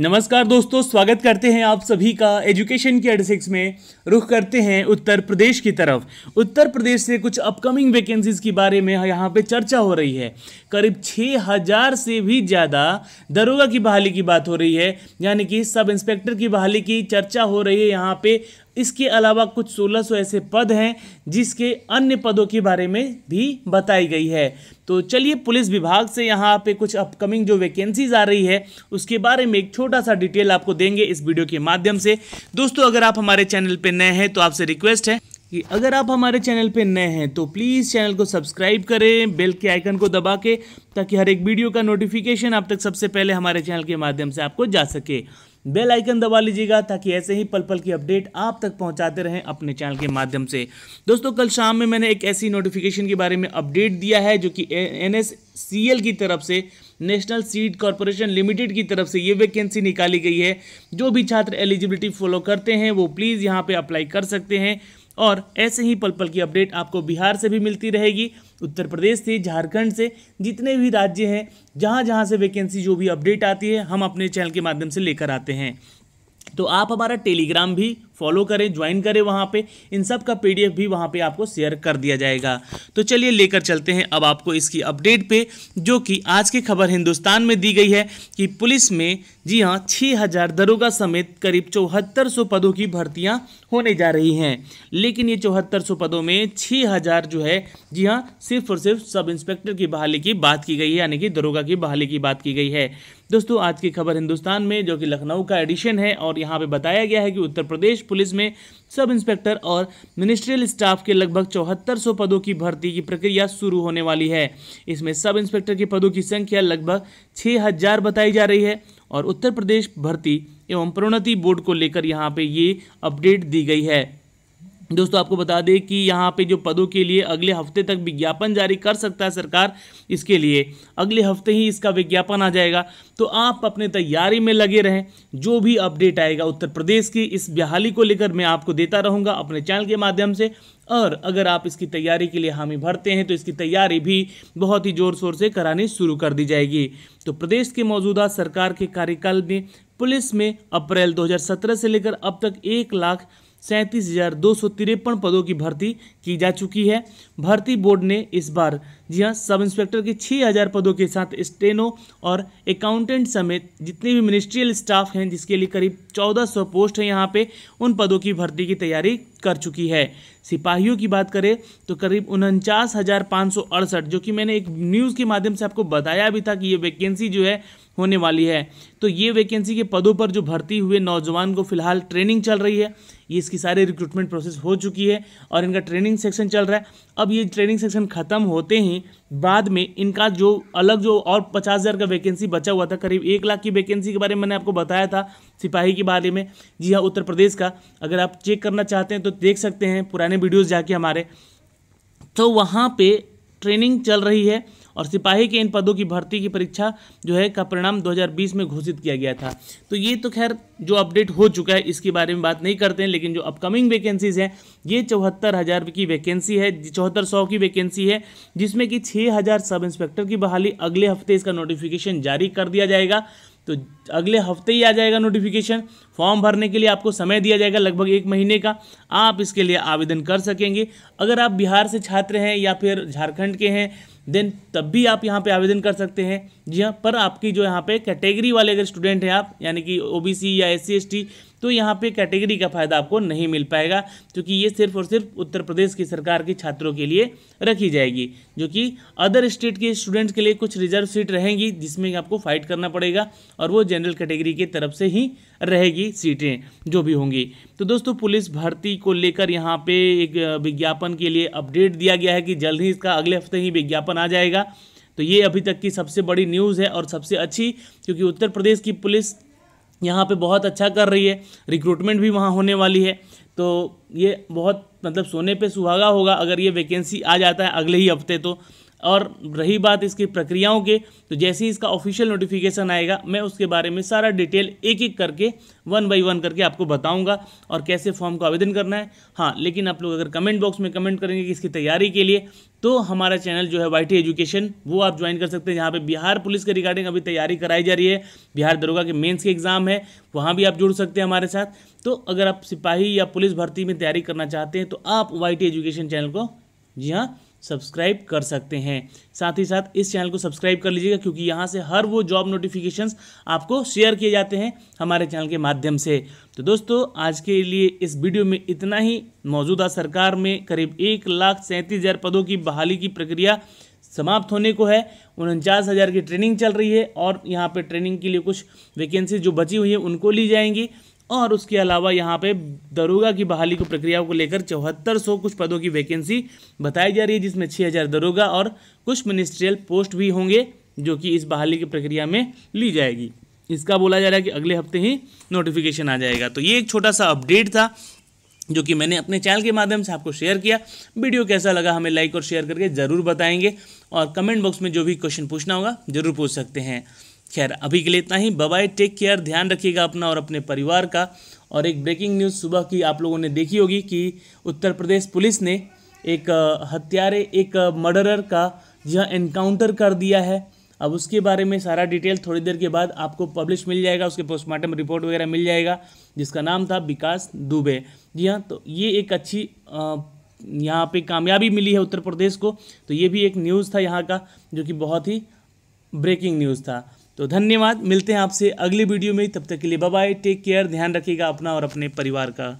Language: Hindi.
नमस्कार दोस्तों स्वागत करते हैं आप सभी का एजुकेशन के एडसिक्स में रुख करते हैं उत्तर प्रदेश की तरफ उत्तर प्रदेश से कुछ अपकमिंग वैकेंसीज के बारे में यहाँ पे चर्चा हो रही है करीब छः हजार से भी ज़्यादा दरोगा की बहाली की बात हो रही है यानी कि सब इंस्पेक्टर की बहाली की चर्चा हो रही है यहाँ पे इसके अलावा कुछ 1600 ऐसे पद हैं जिसके अन्य पदों के बारे में भी बताई गई है तो चलिए पुलिस विभाग से यहाँ पे कुछ अपकमिंग जो वैकेंसीज आ रही है उसके बारे में एक छोटा सा डिटेल आपको देंगे इस वीडियो के माध्यम से दोस्तों अगर आप हमारे चैनल पर नए हैं तो आपसे रिक्वेस्ट है कि अगर आप हमारे चैनल पर नए हैं तो प्लीज़ चैनल को सब्सक्राइब करें बेल के आइकन को दबा के ताकि हर एक वीडियो का नोटिफिकेशन आप तक सबसे पहले हमारे चैनल के माध्यम से आपको जा सके बेल आइकन दबा लीजिएगा ताकि ऐसे ही पल पल की अपडेट आप तक पहुंचाते रहें अपने चैनल के माध्यम से दोस्तों कल शाम में मैंने एक ऐसी नोटिफिकेशन के बारे में अपडेट दिया है जो कि एन की तरफ से नेशनल सीड कॉरपोरेशन लिमिटेड की तरफ से ये वैकेंसी निकाली गई है जो भी छात्र एलिजिबिलिटी फॉलो करते हैं वो प्लीज़ यहाँ पर अप्लाई कर सकते हैं और ऐसे ही पल पल की अपडेट आपको बिहार से भी मिलती रहेगी उत्तर प्रदेश से झारखंड से जितने भी राज्य हैं जहाँ जहाँ से वैकेंसी जो भी अपडेट आती है हम अपने चैनल के माध्यम से लेकर आते हैं तो आप हमारा टेलीग्राम भी फॉलो करें ज्वाइन करें वहाँ पे इन सब का पीडीएफ भी वहाँ पे आपको शेयर कर दिया जाएगा तो चलिए लेकर चलते हैं अब आपको इसकी अपडेट पे जो कि आज की खबर हिंदुस्तान में दी गई है कि पुलिस में जी हाँ छः हज़ार दरोगा समेत करीब चौहत्तर सौ पदों की भर्तियाँ होने जा रही हैं लेकिन ये चौहत्तर सौ पदों में छः हज़ार जो है जी हाँ सिर्फ और सिर्फ सब इंस्पेक्टर की बहाली की बात की गई है यानी कि दरोगा की बहाली की बात की गई है दोस्तों आज की खबर हिंदुस्तान में जो कि लखनऊ का एडिशन है और यहाँ पे बताया गया है कि उत्तर प्रदेश पुलिस में सब इंस्पेक्टर और मिनिस्ट्रियल स्टाफ के लगभग चौहत्तर सौ पदों की भर्ती की प्रक्रिया शुरू होने वाली है इसमें सब इंस्पेक्टर के पदों की संख्या लगभग छः हजार बताई जा रही है और उत्तर प्रदेश भर्ती एवं प्रोन्नति बोर्ड को लेकर यहाँ पे ये अपडेट दी गई है दोस्तों आपको बता दें कि यहाँ पे जो पदों के लिए अगले हफ्ते तक विज्ञापन जारी कर सकता है सरकार इसके लिए अगले हफ्ते ही इसका विज्ञापन आ जाएगा तो आप अपने तैयारी में लगे रहें जो भी अपडेट आएगा उत्तर प्रदेश की इस बहाली को लेकर मैं आपको देता रहूँगा अपने चैनल के माध्यम से और अगर आप इसकी तैयारी के लिए हामी भरते हैं तो इसकी तैयारी भी बहुत ही ज़ोर शोर से करानी शुरू कर दी जाएगी तो प्रदेश के मौजूदा सरकार के कार्यकाल में पुलिस में अप्रैल दो से लेकर अब तक एक लाख सैंतीस हज़ार दो सौ तिरपन पदों की भर्ती की जा चुकी है भर्ती बोर्ड ने इस बार जी हाँ सब इंस्पेक्टर के छः हज़ार पदों के साथ स्टेनो और अकाउंटेंट समेत जितने भी मिनिस्ट्रियल स्टाफ हैं जिसके लिए करीब चौदह सौ पोस्ट हैं यहाँ पे उन पदों की भर्ती की तैयारी कर चुकी है सिपाहियों की बात करें तो करीब उनचास हज़ार पाँच सौ अड़सठ जो कि मैंने एक न्यूज़ के माध्यम से आपको बताया भी था कि ये वैकेंसी जो है होने वाली है तो ये वैकेंसी के पदों पर जो भर्ती हुए नौजवान को फिलहाल ट्रेनिंग चल रही है ये इसकी सारी रिक्रूटमेंट प्रोसेस हो चुकी है और इनका ट्रेनिंग सेक्शन चल रहा है अब ये ट्रेनिंग सेक्शन ख़त्म होते ही बाद में इनका जो अलग जो और पचास हज़ार का वैकेंसी बचा हुआ था करीब एक लाख की वैकेंसी के बारे में मैंने आपको बताया था सिपाही के बारे में जी हाँ उत्तर प्रदेश का अगर आप चेक करना चाहते हैं तो देख सकते हैं पुराने वीडियोज़ जाके हमारे तो वहाँ पे ट्रेनिंग चल रही है और सिपाही के इन पदों की भर्ती की परीक्षा जो है का परिणाम 2020 में घोषित किया गया था तो ये तो खैर जो अपडेट हो चुका है इसके बारे में बात नहीं करते हैं लेकिन जो अपकमिंग वैकेंसीज हैं ये चौहत्तर हज़ार की वैकेंसी है चौहत्तर सौ की वैकेंसी है जिसमें कि छः हज़ार सब इंस्पेक्टर की बहाली अगले हफ्ते इसका नोटिफिकेशन जारी कर दिया जाएगा तो अगले हफ्ते ही आ जाएगा नोटिफिकेशन फॉर्म भरने के लिए आपको समय दिया जाएगा लगभग एक महीने का आप इसके लिए आवेदन कर सकेंगे अगर आप बिहार से छात्र हैं या फिर झारखंड के हैं देन तब भी आप यहाँ पे आवेदन कर सकते हैं जी हाँ पर आपकी जो यहाँ पे कैटेगरी वाले अगर स्टूडेंट हैं आप यानी कि ओबीसी या एस सी तो यहाँ पे कैटेगरी का फ़ायदा आपको नहीं मिल पाएगा क्योंकि ये सिर्फ और सिर्फ उत्तर प्रदेश की सरकार के छात्रों के लिए रखी जाएगी जो कि अदर स्टेट के स्टूडेंट्स के लिए कुछ रिजर्व सीट रहेंगी जिसमें आपको फाइट करना पड़ेगा और वो जनरल कैटेगरी की तरफ से ही रहेगी सीटें जो भी होंगी तो दोस्तों पुलिस भर्ती को लेकर यहाँ पे एक विज्ञापन के लिए अपडेट दिया गया है कि जल्द ही इसका अगले हफ्ते ही विज्ञापन आ जाएगा तो ये अभी तक की सबसे बड़ी न्यूज़ है और सबसे अच्छी क्योंकि उत्तर प्रदेश की पुलिस यहाँ पे बहुत अच्छा कर रही है रिक्रूटमेंट भी वहाँ होने वाली है तो ये बहुत मतलब सोने पे सुहागा होगा अगर ये वैकेंसी आ जाता है अगले ही हफ्ते तो और रही बात इसकी प्रक्रियाओं के तो जैसे ही इसका ऑफिशियल नोटिफिकेशन आएगा मैं उसके बारे में सारा डिटेल एक एक करके वन बाई वन करके आपको बताऊंगा और कैसे फॉर्म का आवेदन करना है हाँ लेकिन आप लोग अगर कमेंट बॉक्स में कमेंट करेंगे कि इसकी तैयारी के लिए तो हमारा चैनल जो है वाई एजुकेशन वो आप ज्वाइन कर सकते हैं जहाँ पर बिहार पुलिस के रिगार्डिंग अभी तैयारी कराई जा रही है बिहार दरोगा के मेन्स के एग्ज़ाम है वहाँ भी आप जुड़ सकते हैं हमारे साथ तो अगर आप सिपाही या पुलिस भर्ती में तैयारी करना चाहते हैं तो आप वाई एजुकेशन चैनल को जी हाँ सब्सक्राइब कर सकते हैं साथ ही साथ इस चैनल को सब्सक्राइब कर लीजिएगा क्योंकि यहाँ से हर वो जॉब नोटिफिकेशंस आपको शेयर किए जाते हैं हमारे चैनल के माध्यम से तो दोस्तों आज के लिए इस वीडियो में इतना ही मौजूदा सरकार में करीब एक लाख सैंतीस हज़ार पदों की बहाली की प्रक्रिया समाप्त होने को है उनचास हज़ार की ट्रेनिंग चल रही है और यहाँ पर ट्रेनिंग के लिए कुछ वैकेंसी जो बची हुई है उनको ली जाएंगी और उसके अलावा यहाँ पे दरोगा की बहाली को प्रक्रिया को लेकर चौहत्तर सौ कुछ पदों की वैकेंसी बताई जा रही है जिसमें छः हज़ार दरोगा और कुछ मिनिस्ट्रियल पोस्ट भी होंगे जो कि इस बहाली की प्रक्रिया में ली जाएगी इसका बोला जा रहा है कि अगले हफ्ते ही नोटिफिकेशन आ जाएगा तो ये एक छोटा सा अपडेट था जो कि मैंने अपने चैनल के माध्यम से आपको शेयर किया वीडियो कैसा लगा हमें लाइक और शेयर करके ज़रूर बताएंगे और कमेंट बॉक्स में जो भी क्वेश्चन पूछना होगा ज़रूर पूछ सकते हैं खैर अभी के लिए इतना ही बबाई टेक केयर ध्यान रखिएगा अपना और अपने परिवार का और एक ब्रेकिंग न्यूज़ सुबह की आप लोगों ने देखी होगी कि उत्तर प्रदेश पुलिस ने एक हत्यारे एक मर्डरर का हाँ एनकाउंटर कर दिया है अब उसके बारे में सारा डिटेल थोड़ी देर के बाद आपको पब्लिश मिल जाएगा उसके पोस्टमार्टम रिपोर्ट वगैरह मिल जाएगा जिसका नाम था विकास दुबे जी हाँ तो ये एक अच्छी यहाँ पे कामयाबी मिली है उत्तर प्रदेश को तो ये भी एक न्यूज़ था यहाँ का जो कि बहुत ही ब्रेकिंग न्यूज़ था तो धन्यवाद मिलते हैं आपसे अगले वीडियो में तब तक के लिए बाय टेक केयर ध्यान रखिएगा अपना और अपने परिवार का